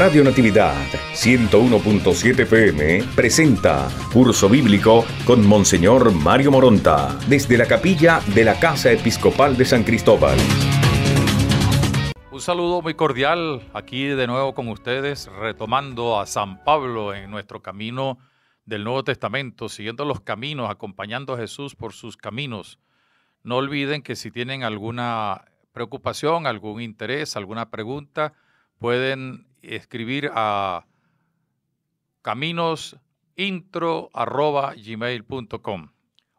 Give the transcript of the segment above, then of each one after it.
Radio Natividad 101.7 PM presenta Curso Bíblico con Monseñor Mario Moronta desde la capilla de la Casa Episcopal de San Cristóbal. Un saludo muy cordial aquí de nuevo con ustedes, retomando a San Pablo en nuestro camino del Nuevo Testamento, siguiendo los caminos, acompañando a Jesús por sus caminos. No olviden que si tienen alguna preocupación, algún interés, alguna pregunta, pueden escribir a caminosintro.gmail.com.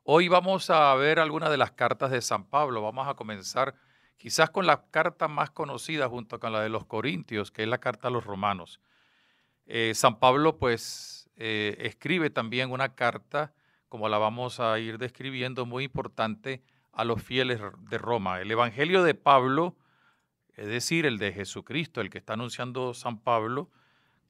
Hoy vamos a ver algunas de las cartas de San Pablo. Vamos a comenzar quizás con la carta más conocida junto con la de los Corintios, que es la carta a los romanos. Eh, San Pablo pues eh, escribe también una carta, como la vamos a ir describiendo, muy importante a los fieles de Roma. El Evangelio de Pablo es decir, el de Jesucristo, el que está anunciando San Pablo,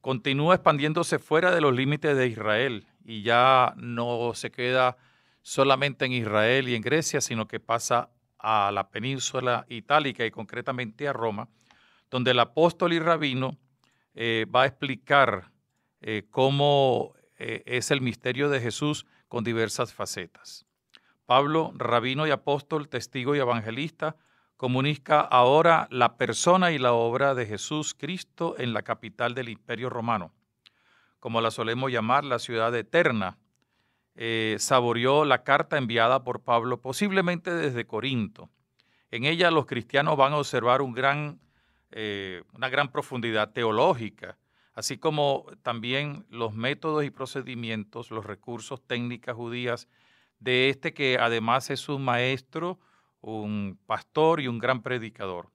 continúa expandiéndose fuera de los límites de Israel y ya no se queda solamente en Israel y en Grecia, sino que pasa a la península itálica y concretamente a Roma, donde el apóstol y rabino eh, va a explicar eh, cómo eh, es el misterio de Jesús con diversas facetas. Pablo, rabino y apóstol, testigo y evangelista, comunica ahora la persona y la obra de Jesús Cristo en la capital del Imperio Romano, como la solemos llamar la ciudad eterna. Eh, saboreó la carta enviada por Pablo, posiblemente desde Corinto. En ella los cristianos van a observar eh, una gran profundidad teológica, así como también los métodos y procedimientos, los recursos, técnicas judías de este que además es un maestro, un pastor y un gran predicador.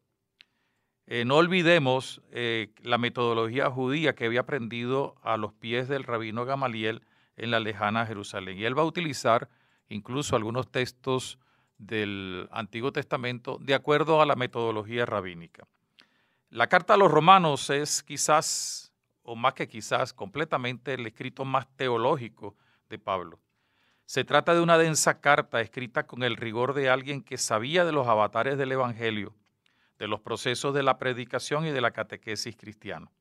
Eh, no olvidemos eh, la metodología judía que había aprendido a los pies del rabino Gamaliel en la lejana Jerusalén. Y él va a utilizar incluso algunos textos del Antiguo Testamento de acuerdo a la metodología rabínica. La carta a los romanos es quizás, o más que quizás, completamente el escrito más teológico de Pablo. Se trata de una densa carta escrita con el rigor de alguien que sabía de los avatares del Evangelio, de los procesos de la predicación y de la catequesis cristiana.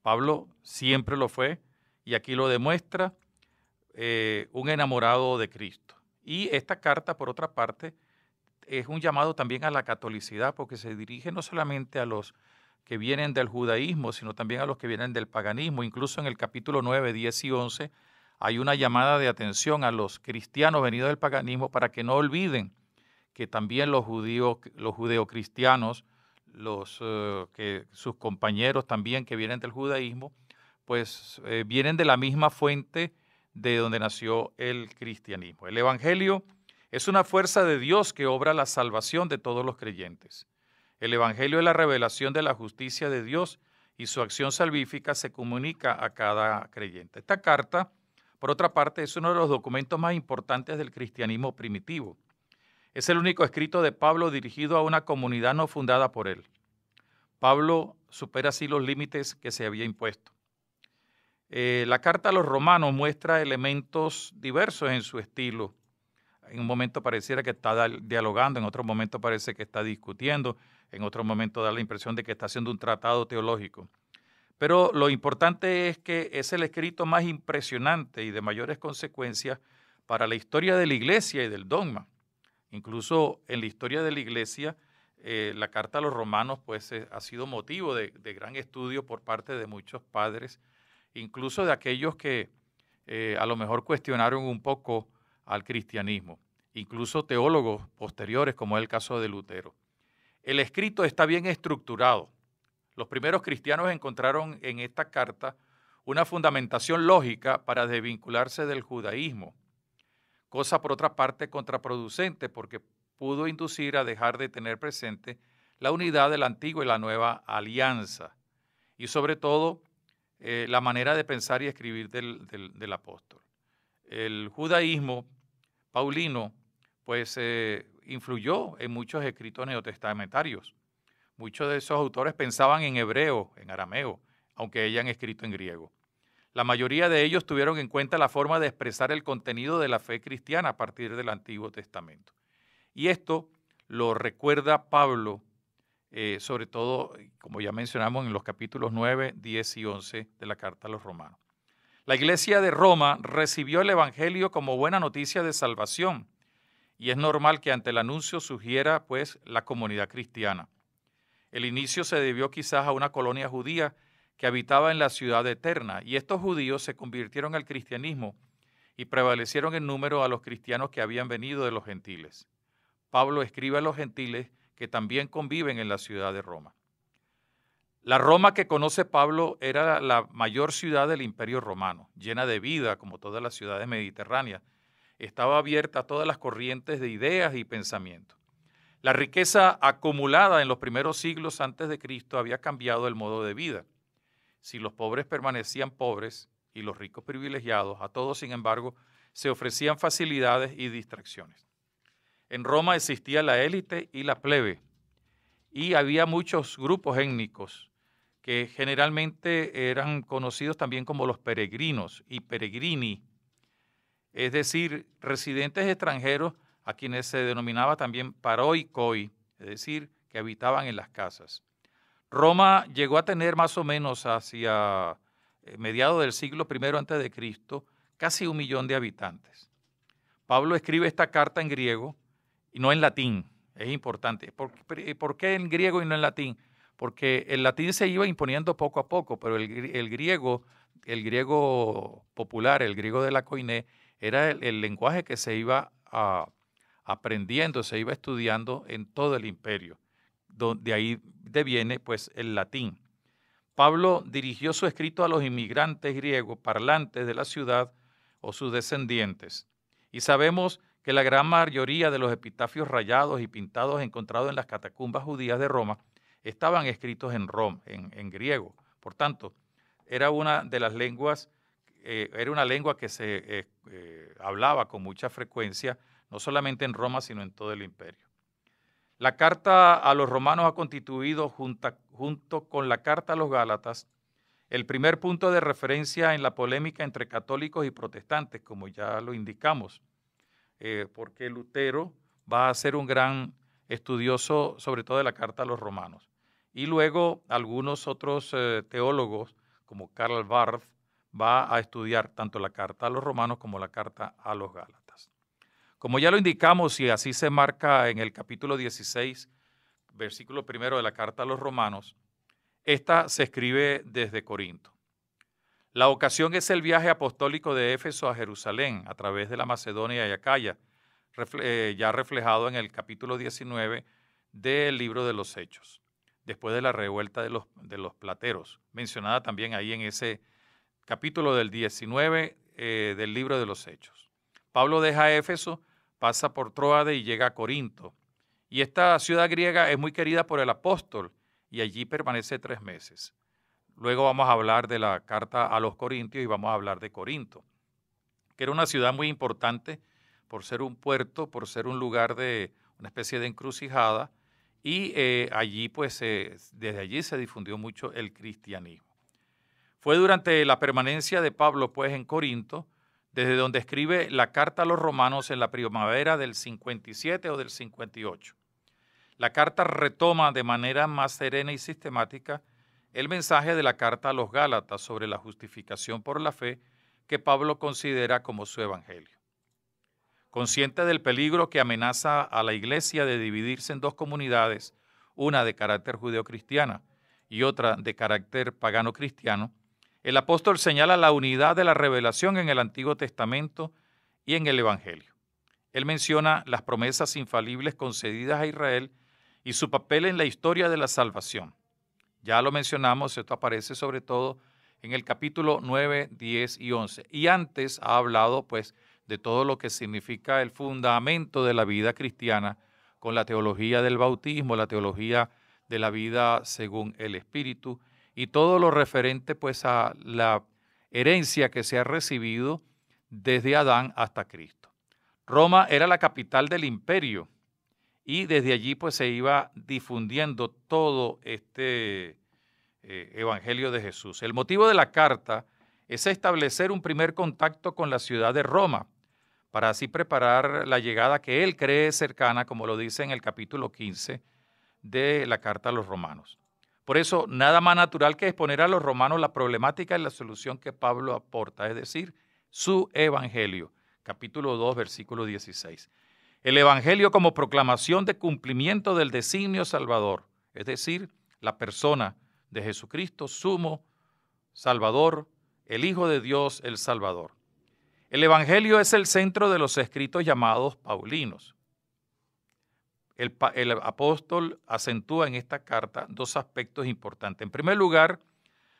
Pablo siempre lo fue y aquí lo demuestra eh, un enamorado de Cristo. Y esta carta, por otra parte, es un llamado también a la catolicidad porque se dirige no solamente a los que vienen del judaísmo, sino también a los que vienen del paganismo. Incluso en el capítulo 9, 10 y 11 hay una llamada de atención a los cristianos venidos del paganismo para que no olviden que también los judíos, los judeocristianos, los, eh, que sus compañeros también que vienen del judaísmo, pues eh, vienen de la misma fuente de donde nació el cristianismo. El Evangelio es una fuerza de Dios que obra la salvación de todos los creyentes. El Evangelio es la revelación de la justicia de Dios y su acción salvífica se comunica a cada creyente. Esta carta por otra parte, es uno de los documentos más importantes del cristianismo primitivo. Es el único escrito de Pablo dirigido a una comunidad no fundada por él. Pablo supera así los límites que se había impuesto. Eh, la carta a los romanos muestra elementos diversos en su estilo. En un momento pareciera que está dialogando, en otro momento parece que está discutiendo, en otro momento da la impresión de que está haciendo un tratado teológico. Pero lo importante es que es el escrito más impresionante y de mayores consecuencias para la historia de la iglesia y del dogma. Incluso en la historia de la iglesia, eh, la carta a los romanos pues, eh, ha sido motivo de, gran estudio por parte de muchos padres, incluso de aquellos que eh, a lo mejor cuestionaron un poco al cristianismo, incluso teólogos posteriores, como es el caso de Lutero. El escrito está bien estructurado, los primeros cristianos encontraron en esta carta una fundamentación lógica para desvincularse del judaísmo, cosa por otra parte contraproducente porque pudo inducir a dejar de tener presente la unidad del antiguo y la nueva alianza, y sobre todo eh, la manera de pensar y escribir del, apóstol. El judaísmo paulino pues eh, influyó en muchos escritos neotestamentarios Muchos de esos autores pensaban en hebreo, en arameo, aunque hayan escrito en griego. La mayoría de ellos tuvieron en cuenta la forma de expresar el contenido de la fe cristiana a partir del Antiguo Testamento. Y esto lo recuerda Pablo, eh, sobre todo, como ya mencionamos, en los capítulos 9, 10 y 11 de la carta a los romanos. La iglesia de Roma recibió el Evangelio como buena noticia de salvación y es normal que ante el anuncio sugiera pues la comunidad cristiana. El inicio se debió quizás a una colonia judía que habitaba en la ciudad eterna, y estos judíos se convirtieron al cristianismo y prevalecieron en número a los cristianos que habían venido de los gentiles. Pablo escribe a los gentiles que también conviven en la ciudad de Roma. La Roma que conoce Pablo era la mayor ciudad del imperio romano, llena de vida como todas las ciudades mediterráneas. Estaba abierta a todas las corrientes de ideas y pensamientos. La riqueza acumulada en los primeros siglos antes de Cristo había cambiado el modo de vida. Si los pobres permanecían pobres y los ricos privilegiados, a todos, sin embargo, se ofrecían facilidades y distracciones. En Roma existía la élite y la plebe, y había muchos grupos étnicos que generalmente eran conocidos también como los peregrinos y peregrini, es decir, residentes extranjeros a quienes se denominaba también paroicoi, es decir, que habitaban en las casas. Roma llegó a tener más o menos hacia eh, mediados del siglo I antes de Cristo casi un millón de habitantes. Pablo escribe esta carta en griego y no en latín. Es importante. ¿Por, qué en griego y no en latín? Porque el latín se iba imponiendo poco a poco, pero el, griego, el griego popular, el griego de la coiné, era el, el lenguaje que se iba a, aprendiendo, se iba estudiando en todo el imperio. De ahí deviene pues el latín. Pablo dirigió su escrito a los inmigrantes griegos parlantes de la ciudad o sus descendientes. Y sabemos que la gran mayoría de los epitafios rayados y pintados encontrados en las catacumbas judías de Roma estaban escritos en rom en, griego. Por tanto, era una de las lenguas, eh, era una lengua que se eh, eh, hablaba con mucha frecuencia no solamente en Roma, sino en todo el imperio. La carta a los romanos ha constituido, junto con la carta a los Gálatas, el primer punto de referencia en la polémica entre católicos y protestantes, como ya lo indicamos, eh, porque Lutero va a ser un gran estudioso, sobre todo de la carta a los romanos. Y luego algunos otros eh, teólogos, como Karl Barth, va a estudiar tanto la carta a los romanos como la carta a los Gálatas. Como ya lo indicamos y así se marca en el capítulo 16, versículo primero de la carta a los romanos, esta se escribe desde Corinto. La ocasión es el viaje apostólico de Éfeso a Jerusalén a través de la Macedonia y Acaya, eh, ya reflejado en el capítulo 19 del libro de los Hechos, después de la revuelta de los, plateros, mencionada también ahí en ese capítulo del 19 eh, del libro de los Hechos. Pablo deja Éfeso pasa por Troade y llega a Corinto. Y esta ciudad griega es muy querida por el apóstol y allí permanece tres meses. Luego vamos a hablar de la carta a los Corintios y vamos a hablar de Corinto, que era una ciudad muy importante por ser un puerto, por ser un lugar de una especie de encrucijada, y eh, allí pues desde allí se difundió mucho el cristianismo. Fue durante la permanencia de Pablo pues en Corinto desde donde escribe la carta a los romanos en la primavera del 57 o del 58. La carta retoma de manera más serena y sistemática el mensaje de la carta a los Gálatas sobre la justificación por la fe que Pablo considera como su evangelio. Consciente del peligro que amenaza a la iglesia de dividirse en dos comunidades, una de carácter judeocristiana y otra de carácter pagano-cristiano, el apóstol señala la unidad de la revelación en el Antiguo Testamento y en el Evangelio. Él menciona las promesas infalibles concedidas a Israel y su papel en la historia de la salvación. Ya lo mencionamos, esto aparece sobre todo en el capítulo 9, 10 y 11. Y antes ha hablado pues de todo lo que significa el fundamento de la vida cristiana con la teología del bautismo, la teología de la vida según el Espíritu, y todo lo referente pues a la herencia que se ha recibido desde Adán hasta Cristo. Roma era la capital del imperio y desde allí pues se iba difundiendo todo este eh, evangelio de Jesús. El motivo de la carta es establecer un primer contacto con la ciudad de Roma para así preparar la llegada que él cree cercana, como lo dice en el capítulo 15 de la carta a los romanos. Por eso, nada más natural que exponer a los romanos la problemática y la solución que Pablo aporta, es decir, su Evangelio, capítulo 2, versículo 16. El Evangelio como proclamación de cumplimiento del designio salvador, es decir, la persona de Jesucristo, sumo Salvador, el Hijo de Dios, el Salvador. El Evangelio es el centro de los escritos llamados Paulinos el, apóstol acentúa en esta carta dos aspectos importantes. En primer lugar,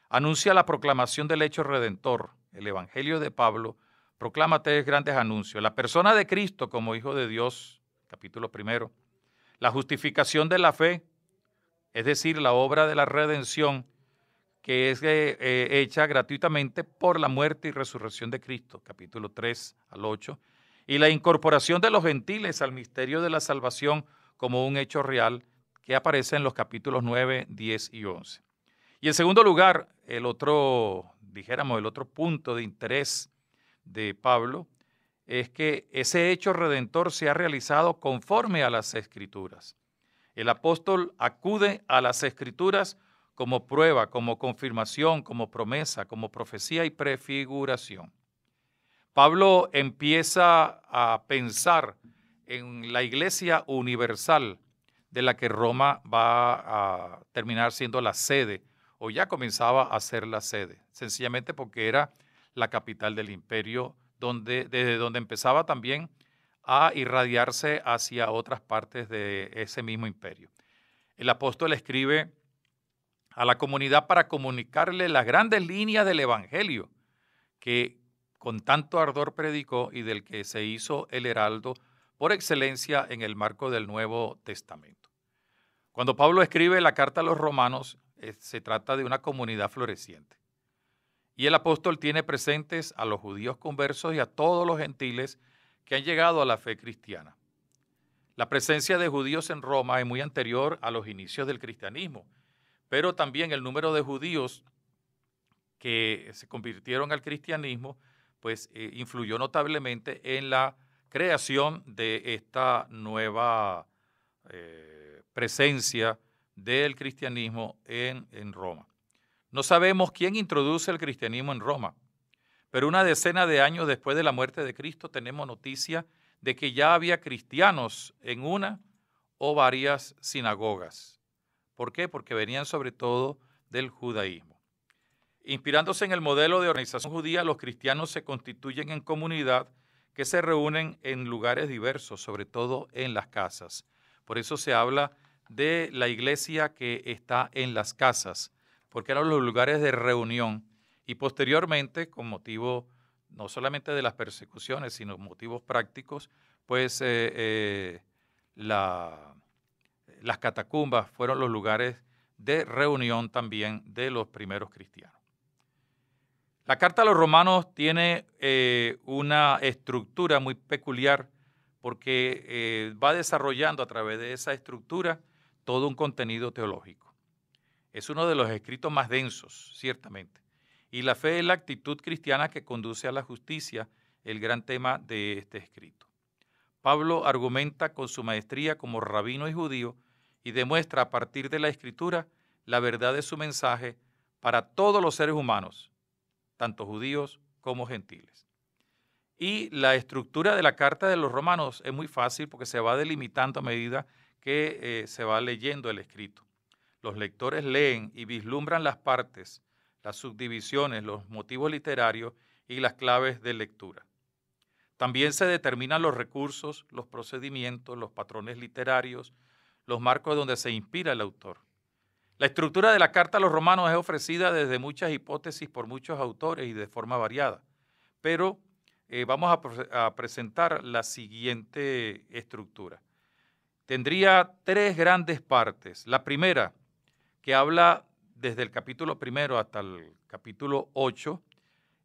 anuncia la proclamación del hecho redentor. El Evangelio de Pablo proclama tres grandes anuncios. La persona de Cristo como Hijo de Dios, capítulo primero. La justificación de la fe, es decir, la obra de la redención que es eh, eh, hecha gratuitamente por la muerte y resurrección de Cristo, capítulo 3 al 8, y la incorporación de los gentiles al misterio de la salvación como un hecho real que aparece en los capítulos 9, 10 y 11. Y en segundo lugar, el otro, dijéramos, el otro punto de interés de Pablo es que ese hecho redentor se ha realizado conforme a las escrituras. El apóstol acude a las escrituras como prueba, como confirmación, como promesa, como profecía y prefiguración. Pablo empieza a pensar en la Iglesia Universal, de la que Roma va a terminar siendo la sede, o ya comenzaba a ser la sede, sencillamente porque era la capital del imperio, donde, desde donde empezaba también a irradiarse hacia otras partes de ese mismo imperio. El apóstol escribe a la comunidad para comunicarle las grandes líneas del Evangelio que con tanto ardor predicó y del que se hizo el heraldo por excelencia en el marco del Nuevo Testamento. Cuando Pablo escribe la carta a los romanos, eh, se trata de una comunidad floreciente. Y el apóstol tiene presentes a los judíos conversos y a todos los gentiles que han llegado a la fe cristiana. La presencia de judíos en Roma es muy anterior a los inicios del cristianismo, pero también el número de judíos que se convirtieron al cristianismo, pues eh, influyó notablemente en la creación de esta nueva eh, presencia del cristianismo en, en Roma. No sabemos quién introduce el cristianismo en Roma, pero una decena de años después de la muerte de Cristo tenemos noticia de que ya había cristianos en una o varias sinagogas. ¿Por qué? Porque venían sobre todo del judaísmo. Inspirándose en el modelo de organización judía, los cristianos se constituyen en comunidad que se reúnen en lugares diversos, sobre todo en las casas. Por eso se habla de la iglesia que está en las casas, porque eran los lugares de reunión. Y posteriormente, con motivo no solamente de las persecuciones, sino motivos prácticos, pues eh, eh, las catacumbas fueron los lugares de reunión también de los primeros cristianos. La carta a los romanos tiene eh, una estructura muy peculiar porque eh, va desarrollando a través de esa estructura todo un contenido teológico. Es uno de los escritos más densos, ciertamente. Y la fe es la actitud cristiana que conduce a la justicia, el gran tema de este escrito. Pablo argumenta con su maestría como rabino y judío y demuestra a partir de la escritura la verdad de su mensaje para todos los seres humanos, tanto judíos como gentiles. Y la estructura de la carta de los romanos es muy fácil porque se va delimitando a medida que eh, se va leyendo el escrito. Los lectores leen y vislumbran las partes, las subdivisiones, los motivos literarios y las claves de lectura. También se determinan los recursos, los procedimientos, los patrones literarios, los marcos donde se inspira el autor. La estructura de la carta a los romanos es ofrecida desde muchas hipótesis por muchos autores y de forma variada, pero eh, vamos a, presentar la siguiente estructura. Tendría tres grandes partes. La primera, que habla desde el capítulo primero hasta el capítulo ocho,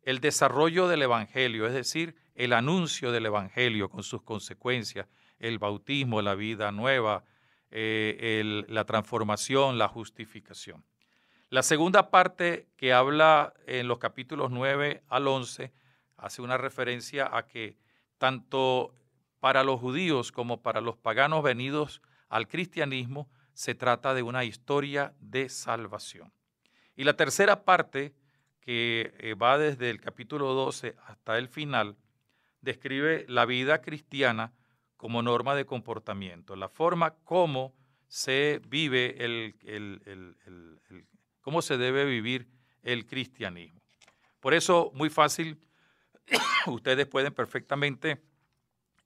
el desarrollo del Evangelio, es decir, el anuncio del Evangelio con sus consecuencias, el bautismo, la vida nueva, eh, la transformación, la justificación. La segunda parte que habla en los capítulos 9 al 11 hace una referencia a que tanto para los judíos como para los paganos venidos al cristianismo se trata de una historia de salvación. Y la tercera parte, que eh, va desde el capítulo 12 hasta el final, describe la vida cristiana como norma de comportamiento, la forma como se vive cómo se debe vivir el cristianismo. Por eso, muy fácil, ustedes pueden perfectamente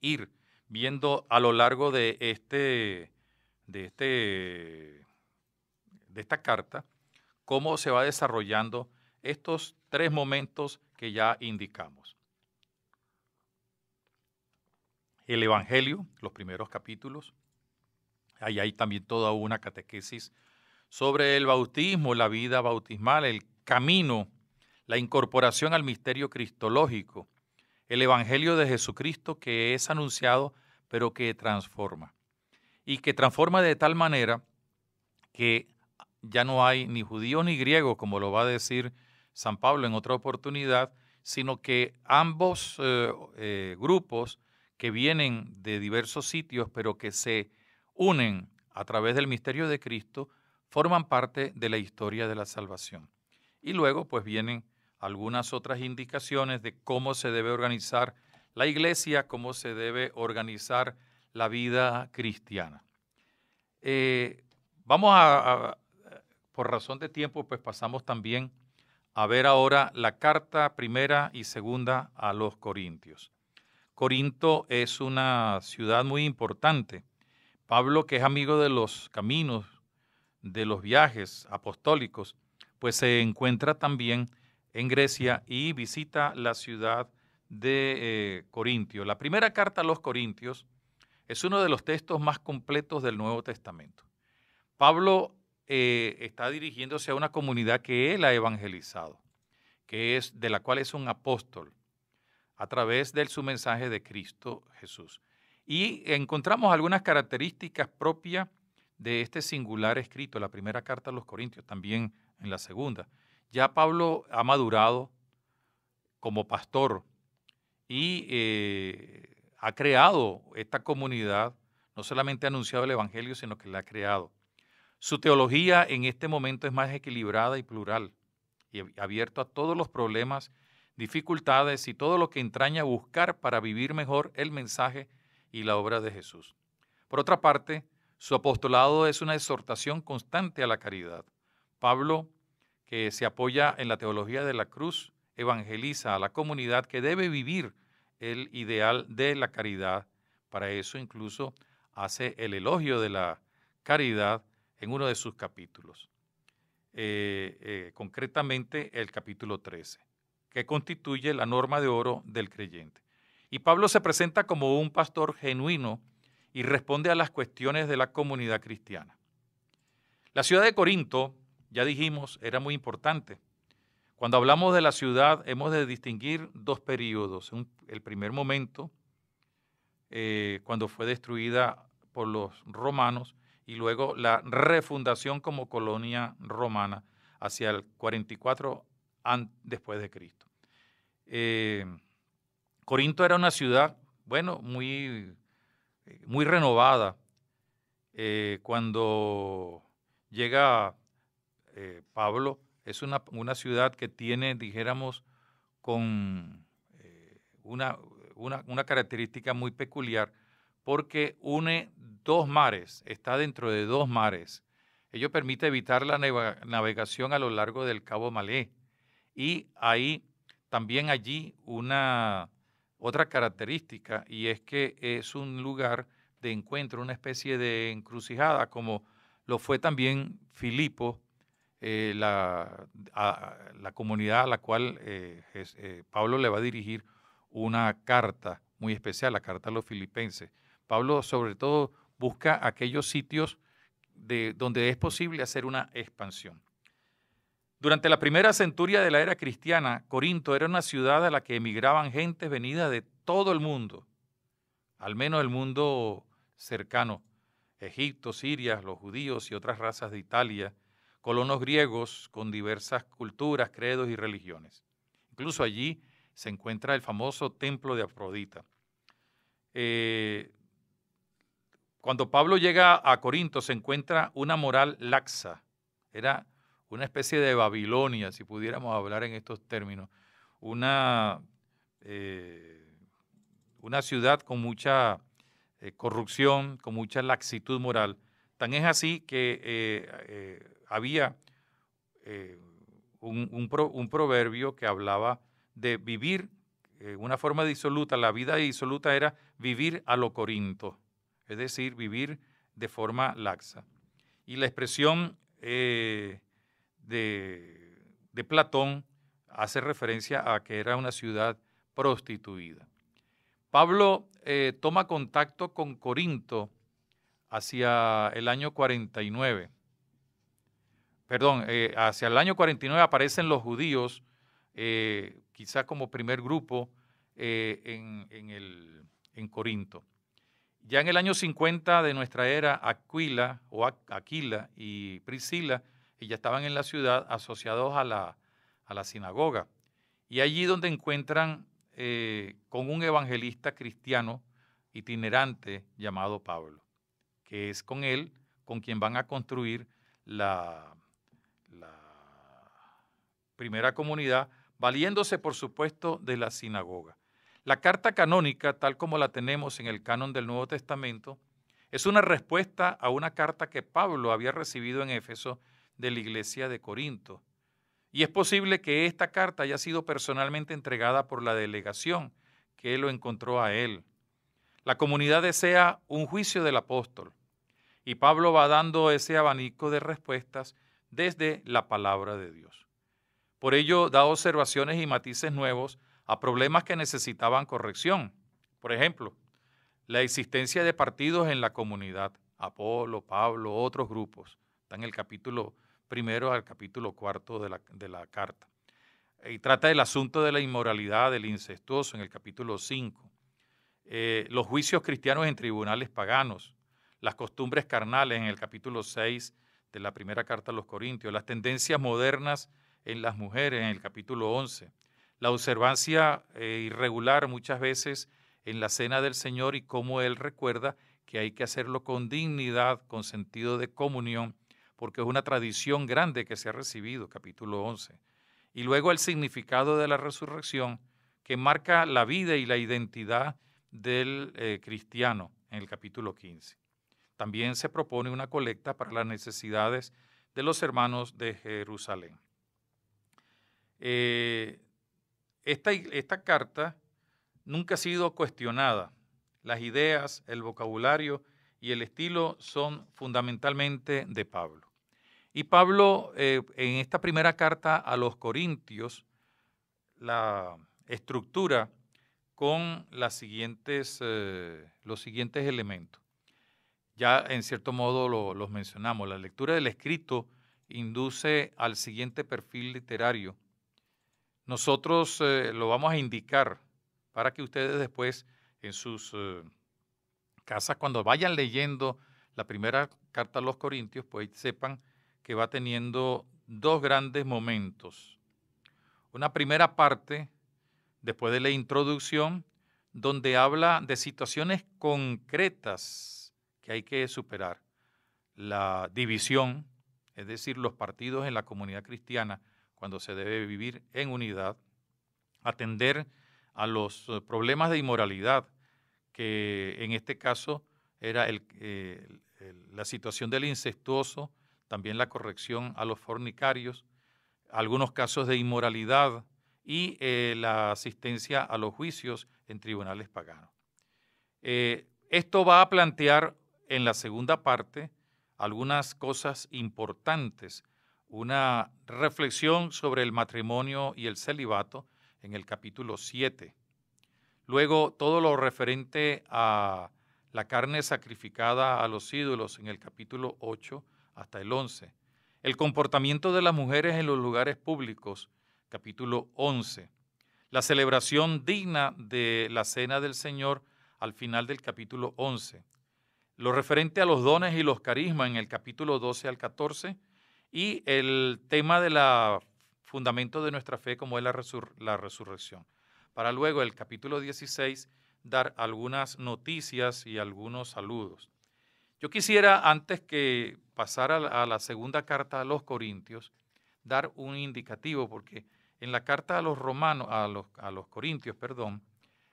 ir viendo a lo largo de este, de este, de esta carta, cómo se va desarrollando estos tres momentos que ya indicamos el Evangelio, los primeros capítulos. Ahí hay también toda una catequesis sobre el bautismo, la vida bautismal, el camino, la incorporación al misterio cristológico, el Evangelio de Jesucristo que es anunciado pero que transforma. Y que transforma de tal manera que ya no hay ni judío ni griego, como lo va a decir San Pablo en otra oportunidad, sino que ambos eh, eh, grupos que vienen de diversos sitios, pero que se unen a través del misterio de Cristo, forman parte de la historia de la salvación. Y luego, pues vienen algunas otras indicaciones de cómo se debe organizar la iglesia, cómo se debe organizar la vida cristiana. Eh, vamos a, por razón de tiempo, pues pasamos también a ver ahora la carta primera y segunda a los Corintios. Corinto es una ciudad muy importante. Pablo, que es amigo de los caminos, de los viajes apostólicos, pues se encuentra también en Grecia y visita la ciudad de Corinto. Eh, Corintio. La primera carta a los Corintios es uno de los textos más completos del Nuevo Testamento. Pablo eh, está dirigiéndose a una comunidad que él ha evangelizado, que es de la cual es un apóstol a través de su mensaje de Cristo Jesús. Y encontramos algunas características propias de este singular escrito, la primera carta a los Corintios, también en la segunda. Ya Pablo ha madurado como pastor y eh, ha creado esta comunidad, no solamente ha anunciado el Evangelio, sino que la ha creado. Su teología en este momento es más equilibrada y plural y abierto a todos los problemas dificultades y todo lo que entraña buscar para vivir mejor el mensaje y la obra de Jesús. Por otra parte, su apostolado es una exhortación constante a la caridad. Pablo, que se apoya en la teología de la cruz, evangeliza a la comunidad que debe vivir el ideal de la caridad. Para eso incluso hace el elogio de la caridad en uno de sus capítulos, eh, eh, concretamente el capítulo 13 que constituye la norma de oro del creyente. Y Pablo se presenta como un pastor genuino y responde a las cuestiones de la comunidad cristiana. La ciudad de Corinto, ya dijimos, era muy importante. Cuando hablamos de la ciudad hemos de distinguir dos periodos. el primer momento, eh, cuando fue destruida por los romanos, y luego la refundación como colonia romana hacia el 44 después de Cristo. Eh, Corinto era una ciudad, bueno, muy, muy renovada. Eh, cuando llega eh, Pablo, es una, ciudad que tiene, dijéramos, con una, una, una característica muy peculiar, porque une dos mares, está dentro de dos mares. Ello permite evitar la navegación a lo largo del Cabo Malé, y hay también allí una otra característica y es que es un lugar de encuentro, una especie de encrucijada, como lo fue también Filipo, eh, la, comunidad a la cual eh, eh, Pablo le va a dirigir una carta muy especial, la carta a los filipenses. Pablo sobre todo busca aquellos sitios de, donde es posible hacer una expansión. Durante la primera centuria de la era cristiana, Corinto era una ciudad a la que emigraban gentes venidas de todo el mundo, al menos el mundo cercano, Egipto, Siria, los judíos y otras razas de Italia, colonos griegos con diversas culturas, credos y religiones. Incluso allí se encuentra el famoso templo de Afrodita. Eh, cuando Pablo llega a Corinto se encuentra una moral laxa, era una especie de Babilonia, si pudiéramos hablar en estos términos, una, eh, una ciudad con mucha eh, corrupción, con mucha laxitud moral. Tan es así que eh, había un, proverbio que hablaba de vivir, una forma disoluta, la vida disoluta era vivir a lo corinto, es decir, vivir de forma laxa. Y la expresión de, Platón hace referencia a que era una ciudad prostituida. Pablo eh, toma contacto con Corinto hacia el año 49. Perdón, eh, hacia el año 49 aparecen los judíos, eh, quizás como primer grupo en, en, Corinto. Ya en el año 50 de nuestra era, Aquila o Aquila y Priscila ya estaban en la ciudad asociados a la, sinagoga. Y allí donde encuentran eh, con un evangelista cristiano itinerante llamado Pablo, que es con él con quien van a construir la, la primera comunidad, valiéndose por supuesto de la sinagoga. La carta canónica, tal como la tenemos en el canon del Nuevo Testamento, es una respuesta a una carta que Pablo había recibido en Éfeso de la iglesia de Corinto. Y es posible que esta carta haya sido personalmente entregada por la delegación que lo encontró a él. La comunidad desea un juicio del apóstol y Pablo va dando ese abanico de respuestas desde la palabra de Dios. Por ello da observaciones y matices nuevos a problemas que necesitaban corrección. Por ejemplo, la existencia de partidos en la comunidad, Apolo, Pablo, otros grupos, está en el capítulo primero al capítulo cuarto de la, carta. Y trata del asunto de la inmoralidad, del incestuoso, en el capítulo 5. Eh, los juicios cristianos en tribunales paganos, las costumbres carnales en el capítulo 6 de la primera carta a los Corintios, las tendencias modernas en las mujeres en el capítulo 11, la observancia eh, irregular muchas veces en la cena del Señor y cómo Él recuerda que hay que hacerlo con dignidad, con sentido de comunión porque es una tradición grande que se ha recibido, capítulo 11. Y luego el significado de la resurrección, que marca la vida y la identidad del eh, cristiano, en el capítulo 15. También se propone una colecta para las necesidades de los hermanos de Jerusalén. Eh, esta carta nunca ha sido cuestionada. Las ideas, el vocabulario y el estilo son fundamentalmente de Pablo. Y Pablo, eh, en esta primera carta a los Corintios, la estructura con eh, los siguientes elementos. Ya en cierto modo los mencionamos. La lectura del escrito induce al siguiente perfil literario. Nosotros eh, lo vamos a indicar para que ustedes después en sus casas, cuando vayan leyendo la primera carta a los Corintios, pues sepan que va teniendo dos grandes momentos. Una primera parte, después de la introducción, donde habla de situaciones concretas que hay que superar. La división, es decir, los partidos en la comunidad cristiana, cuando se debe vivir en unidad, atender a los eh, problemas de inmoralidad, que en este caso era eh, la situación del incestuoso, también la corrección a los fornicarios, algunos casos de inmoralidad y eh, la asistencia a los juicios en tribunales paganos. Eh, esto va a plantear en la segunda parte algunas cosas importantes, una reflexión sobre el matrimonio y el celibato en el capítulo 7. Luego todo lo referente a la carne sacrificada a los ídolos en el capítulo 8 hasta el 11. El comportamiento de las mujeres en los lugares públicos, capítulo 11. La celebración digna de la Cena del Señor al final del capítulo 11. Lo referente a los dones y los carismas en el capítulo 12 al 14. Y el tema de la fundamento de nuestra fe como es la, la resurrección. Para luego el capítulo 16 dar algunas noticias y algunos saludos. Yo quisiera, antes que pasar a la, segunda carta a los Corintios, dar un indicativo, porque en la carta a los romanos, a los, corintios, perdón,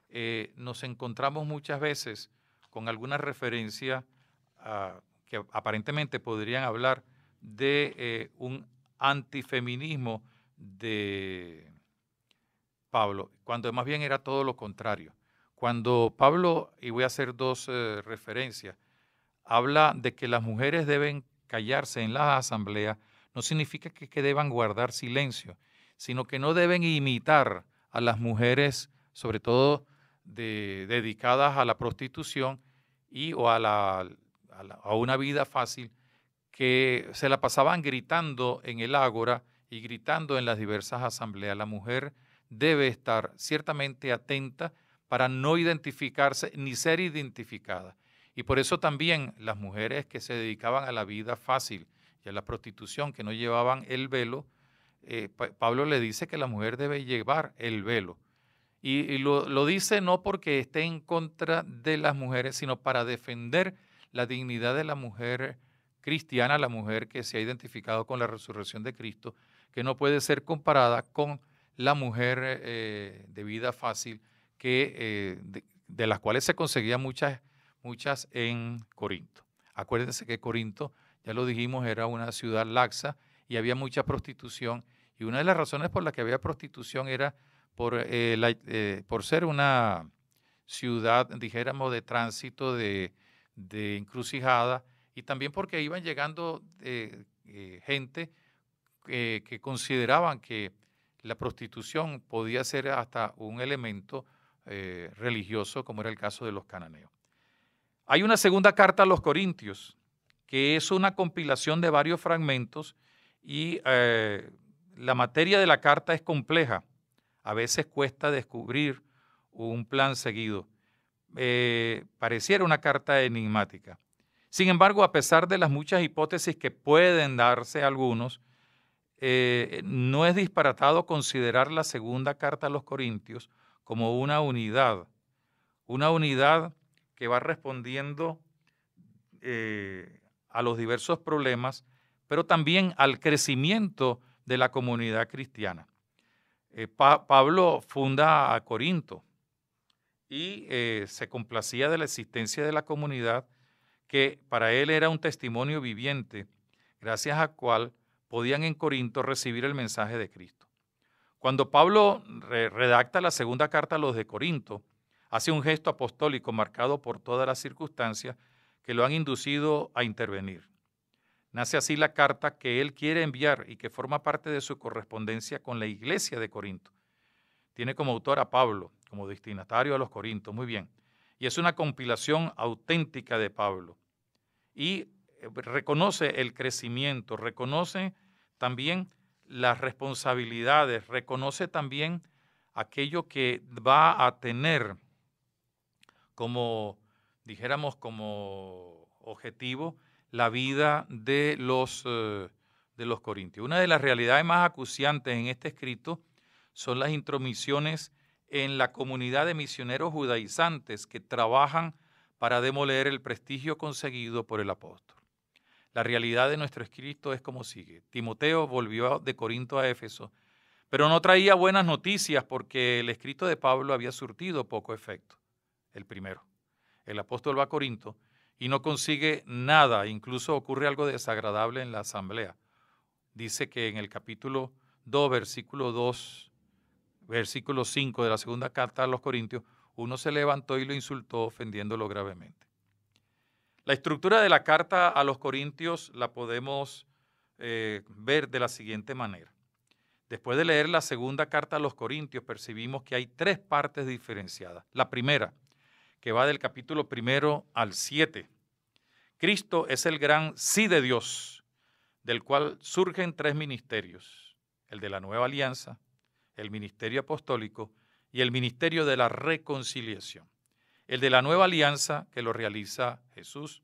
eh, nos encontramos muchas veces con alguna referencia que aparentemente podrían hablar de eh, un antifeminismo de Pablo, cuando más bien era todo lo contrario. Cuando Pablo, y voy a hacer dos eh, referencias, habla de que las mujeres deben callarse en las asambleas, no significa que, deban guardar silencio, sino que no deben imitar a las mujeres, sobre todo dedicadas a la prostitución y a una vida fácil, que se la pasaban gritando en el ágora y gritando en las diversas asambleas. La mujer debe estar ciertamente atenta para no identificarse ni ser identificada. Y por eso también las mujeres que se dedicaban a la vida fácil y a la prostitución, que no llevaban el velo, eh, Pablo le dice que la mujer debe llevar el velo. Y, lo, dice no porque esté en contra de las mujeres, sino para defender la dignidad de la mujer cristiana, la mujer que se ha identificado con la resurrección de Cristo, que no puede ser comparada con la mujer eh, de vida fácil, que, eh, de, las cuales se conseguía muchas muchas en Corinto. Acuérdense que Corinto, ya lo dijimos, era una ciudad laxa y había mucha prostitución. Y una de las razones por las que había prostitución era por, eh, eh, por ser una ciudad, dijéramos, de tránsito, de, encrucijada, y también porque iban llegando eh, gente que consideraban que la prostitución podía ser hasta un elemento religioso, como era el caso de los cananeos. Hay una segunda carta a los Corintios, que es una compilación de varios fragmentos y eh, la materia de la carta es compleja. A veces cuesta descubrir un plan seguido. Eh, pareciera una carta enigmática. Sin embargo, a pesar de las muchas hipótesis que pueden darse algunos, eh, no es disparatado considerar la segunda carta a los Corintios como una unidad, una unidad que va respondiendo eh, a los diversos problemas, pero también al crecimiento de la comunidad cristiana. Eh, Pablo funda a Corinto y eh, se complacía de la existencia de la comunidad que para él era un testimonio viviente, gracias a cual podían en Corinto recibir el mensaje de Cristo. Cuando Pablo redacta la segunda carta a los de Corinto, hace un gesto apostólico marcado por todas las circunstancias que lo han inducido a intervenir. Nace así la carta que él quiere enviar y que forma parte de su correspondencia con la iglesia de Corinto. Tiene como autor a Pablo, como destinatario a los Corintos, muy bien. Y es una compilación auténtica de Pablo. Y eh, reconoce el crecimiento, reconoce también las responsabilidades, reconoce también aquello que va a tener como, dijéramos, como objetivo la vida de los, eh, de los corintios. Una de las realidades más acuciantes en este escrito son las intromisiones en la comunidad de misioneros judaizantes que trabajan para demoler el prestigio conseguido por el apóstol. La realidad de nuestro escrito es como sigue. Timoteo volvió de Corinto a Éfeso, pero no traía buenas noticias porque el escrito de Pablo había surtido poco efecto el primero. El apóstol va a Corinto y no consigue nada, incluso ocurre algo desagradable en la asamblea. Dice que en el capítulo 2, versículo 2, versículo 5 de la segunda carta a los Corintios, uno se levantó y lo insultó ofendiéndolo gravemente. La estructura de la carta a los Corintios la podemos eh, ver de la siguiente manera. Después de leer la segunda carta a los Corintios, percibimos que hay tres partes diferenciadas. La primera, que va del capítulo primero al siete. Cristo es el gran sí de Dios, del cual surgen tres ministerios, el de la nueva alianza, el ministerio apostólico y el ministerio de la reconciliación. El de la nueva alianza que lo realiza Jesús,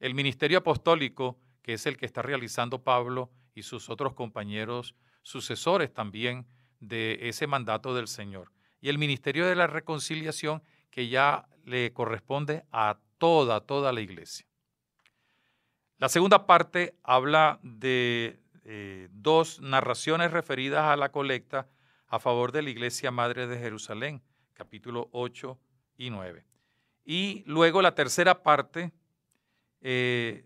el ministerio apostólico que es el que está realizando Pablo y sus otros compañeros sucesores también de ese mandato del Señor, y el ministerio de la reconciliación que ya le corresponde a toda, toda la iglesia. La segunda parte habla de eh, dos narraciones referidas a la colecta a favor de la Iglesia Madre de Jerusalén, capítulo 8 y 9. Y luego la tercera parte, eh,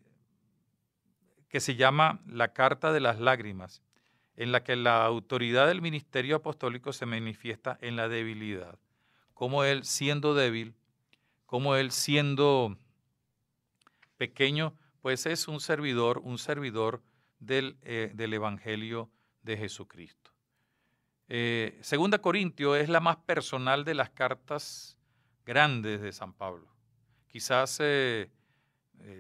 que se llama la Carta de las Lágrimas, en la que la autoridad del ministerio apostólico se manifiesta en la debilidad, como él, siendo débil, como él siendo pequeño, pues es un servidor, un servidor del, eh, Evangelio de Jesucristo. Eh, segunda Corintio es la más personal de las cartas grandes de San Pablo. Quizás eh,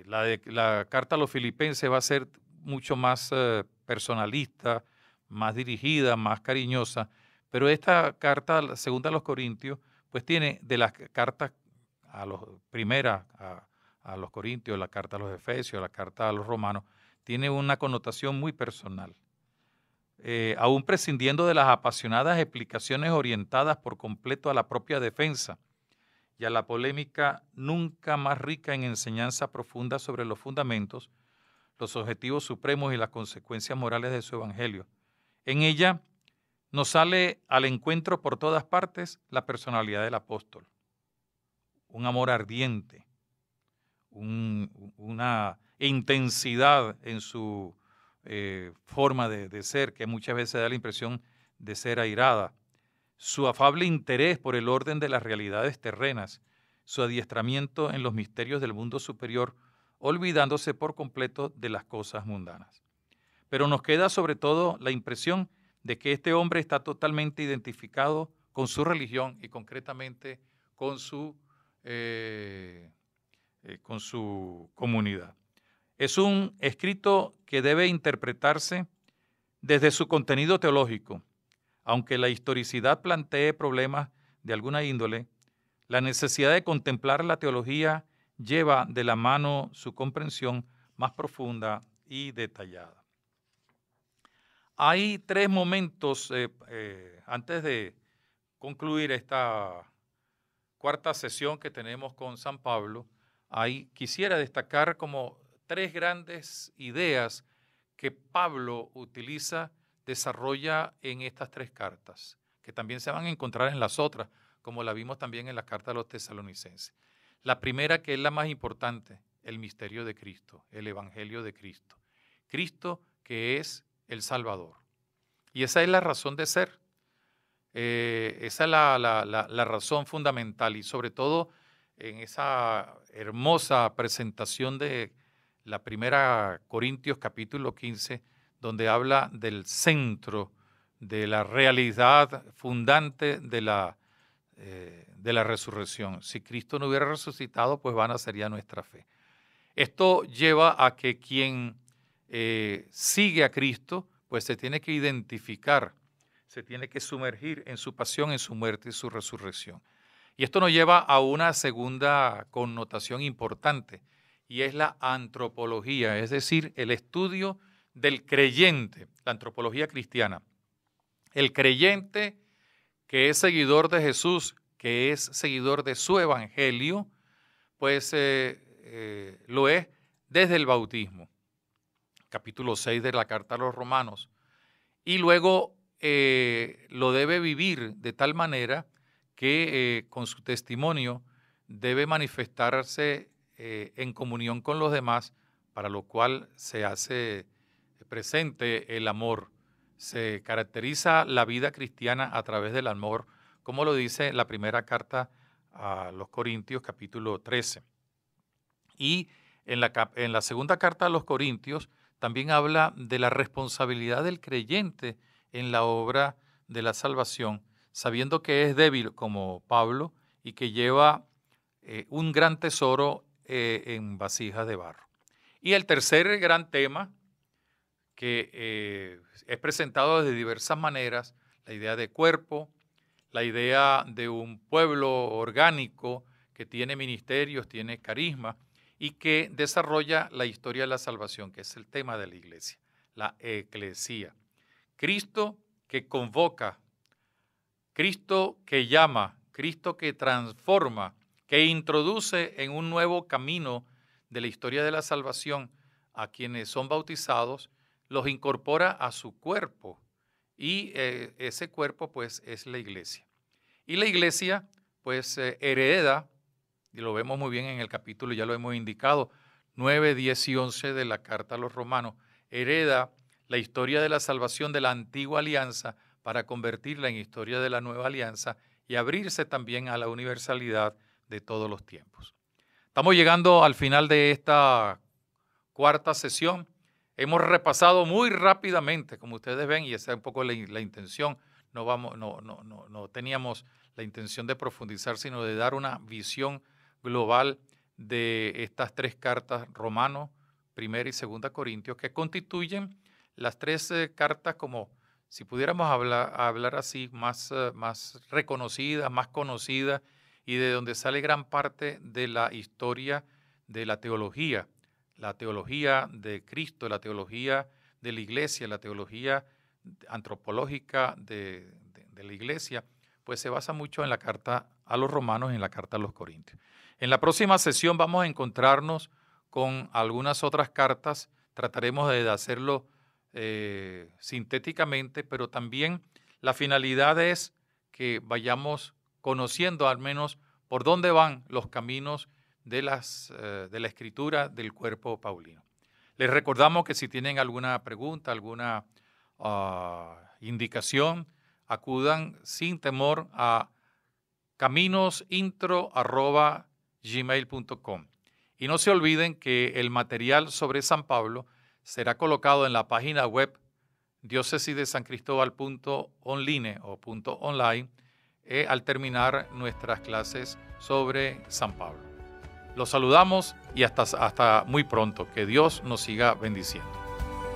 la, de, la, carta a los filipenses va a ser mucho más personalista, más dirigida, más cariñosa, pero esta carta, segunda a los Corintios, pues tiene de las cartas a los, primera a, los Corintios, la carta a los Efesios, la carta a los Romanos, tiene una connotación muy personal. Eh, aún prescindiendo de las apasionadas explicaciones orientadas por completo a la propia defensa y a la polémica nunca más rica en enseñanza profunda sobre los fundamentos, los objetivos supremos y las consecuencias morales de su evangelio. En ella nos sale al encuentro por todas partes la personalidad del apóstol un amor ardiente, una intensidad en su eh, forma de, de ser, que muchas veces da la impresión de ser airada, su afable interés por el orden de las realidades terrenas, su adiestramiento en los misterios del mundo superior, olvidándose por completo de las cosas mundanas. Pero nos queda sobre todo la impresión de que este hombre está totalmente identificado con su religión y concretamente con su eh, eh, con su comunidad. Es un escrito que debe interpretarse desde su contenido teológico. Aunque la historicidad plantee problemas de alguna índole, la necesidad de contemplar la teología lleva de la mano su comprensión más profunda y detallada. Hay tres momentos, eh, antes de concluir esta cuarta sesión que tenemos con San Pablo, ahí quisiera destacar como tres grandes ideas que Pablo utiliza, desarrolla en estas tres cartas, que también se van a encontrar en las otras, como la vimos también en la carta de los tesalonicenses. La primera, que es la más importante, el misterio de Cristo, el Evangelio de Cristo. Cristo que es el Salvador. Y esa es la razón de ser. Eh, esa es la, razón fundamental y sobre todo en esa hermosa presentación de la primera Corintios capítulo 15, donde habla del centro, de la realidad fundante de la, eh, de la resurrección. Si Cristo no hubiera resucitado, pues vana sería nuestra fe. Esto lleva a que quien eh, sigue a Cristo, pues se tiene que identificar se tiene que sumergir en su pasión, en su muerte y su resurrección. Y esto nos lleva a una segunda connotación importante, y es la antropología, es decir, el estudio del creyente, la antropología cristiana. El creyente que es seguidor de Jesús, que es seguidor de su evangelio, pues eh, eh, lo es desde el bautismo, capítulo 6 de la carta a los romanos, y luego eh, lo debe vivir de tal manera que eh, con su testimonio debe manifestarse eh, en comunión con los demás, para lo cual se hace presente el amor. Se caracteriza la vida cristiana a través del amor, como lo dice la primera carta a los Corintios capítulo 13. Y en la, en la segunda carta a los Corintios también habla de la responsabilidad del creyente en la obra de la salvación, sabiendo que es débil como Pablo y que lleva eh, un gran tesoro eh, en vasijas de barro. Y el tercer gran tema que eh, es presentado de diversas maneras, la idea de cuerpo, la idea de un pueblo orgánico que tiene ministerios, tiene carisma y que desarrolla la historia de la salvación, que es el tema de la iglesia, la eclesía. Cristo que convoca, Cristo que llama, Cristo que transforma, que introduce en un nuevo camino de la historia de la salvación a quienes son bautizados, los incorpora a su cuerpo y eh, ese cuerpo pues es la iglesia. Y la iglesia pues eh, hereda, y lo vemos muy bien en el capítulo, ya lo hemos indicado, 9, 10 y 11 de la carta a los romanos, hereda la historia de la salvación de la antigua alianza para convertirla en historia de la nueva alianza y abrirse también a la universalidad de todos los tiempos. Estamos llegando al final de esta cuarta sesión. Hemos repasado muy rápidamente, como ustedes ven, y esa es un poco la, intención. No, vamos, no, no, no, no teníamos la intención de profundizar, sino de dar una visión global de estas tres cartas, Romano, Primera y Segunda Corintios, que constituyen las tres eh, cartas como, si pudiéramos hablar, hablar así, más, eh, más reconocidas, más conocidas y de donde sale gran parte de la historia de la teología, la teología de Cristo, la teología de la iglesia, la teología antropológica de, de la iglesia, pues se basa mucho en la carta a los romanos y en la carta a los corintios. En la próxima sesión vamos a encontrarnos con algunas otras cartas, trataremos de hacerlo eh, sintéticamente, pero también la finalidad es que vayamos conociendo al menos por dónde van los caminos de, las, eh, de la escritura del cuerpo paulino. Les recordamos que si tienen alguna pregunta, alguna ah, indicación, acudan sin temor a caminosintro.gmail.com. Y no se olviden que el material sobre San Pablo será colocado en la página web diócesis o punto online eh, al terminar nuestras clases sobre San Pablo. Los saludamos y hasta, hasta muy pronto. Que Dios nos siga bendiciendo.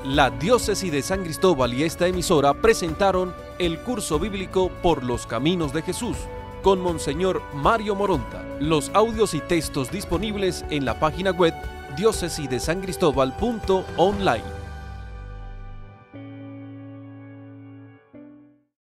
La diócesis de San Cristóbal y esta emisora presentaron el curso bíblico Por los Caminos de Jesús con Monseñor Mario Moronta. Los audios y textos disponibles en la página web diócesis de San online.